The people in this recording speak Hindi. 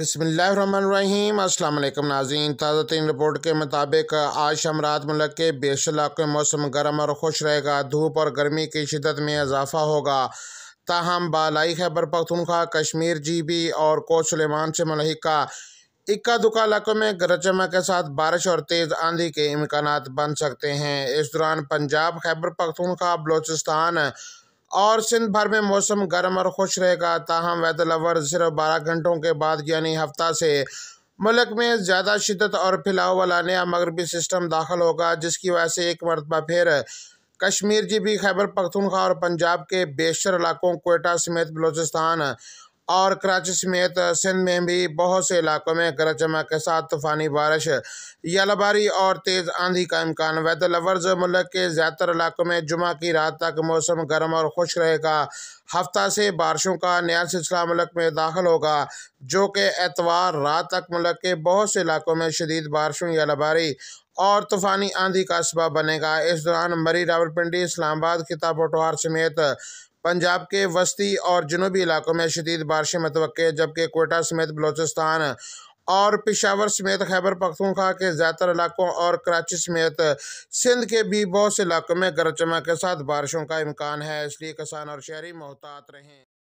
बसमीम अल्लाम नाजीन ताज़ा तीन रिपोर्ट के मुताबिक आज शाम रात मलक के बेश इलाकों में मौसम गर्म और खुश रहेगा धूप और गर्मी की शिदत में इजाफा होगा ताहम बालाई खैबर पख्तनख्वा कश्मीर जीबी और कोट सलेमान से मलहिका इक्का दुक्का इलाकों में गरज चमक के साथ बारिश और तेज़ आंधी के इम्कान बन सकते हैं इस दौरान पंजाब खैबर पखतनख्वा बलोचिस्तान और सिंध भर में मौसम गर्म और खुश रहेगा ताहम वेदर लवर सिर्फ बारह घंटों के बाद यानी हफ्ता से मुल्क में ज़्यादा शिदत और फैलाव वाला नया मगरबी सिस्टम दाखिल होगा जिसकी वजह से एक मरतबा फिर कश्मीर जी भी खैबर पख्तूनख्वा और पंजाब के बेशर इलाकों कोयटा समेत बलोचिस्तान और कराची समेत सिंध में भी बहुत से इलाकों में गरज चमक के साथ तूफानी बारिश यालाबारी और तेज़ आंधी का इम्कान वेदर लवर्ज मुल्क के ज़्यादातर इलाकों में जुमा की रात तक मौसम गर्म और खुश रहेगा हफ्ता से बारिशों का नया सिलसिला मुल्क में दाखिल होगा जो कि एतवार रात तक मुल्क के बहुत से इलाकों में शदीद बारिशों यालाबारी और तूफ़ानी आंधी का सबब बनेगा इस दौरान मरी रावलपिंडी इस्लामाबाद खिताब पटवार समेत पंजाब के वस्ती और जनूबी इलाकों में शदीद बारिशें मतवक़ जबकि कोटा समेत बलोचिस्तान और पिशावर समेत खैबर पख्तूनख्वा के ज़्यादातर इलाकों और कराची समेत सिंध के भी बहुत से इलाकों में गरज चमक के साथ बारिशों का इम्कान है इसलिए किसान और शहरी मोहतात रहें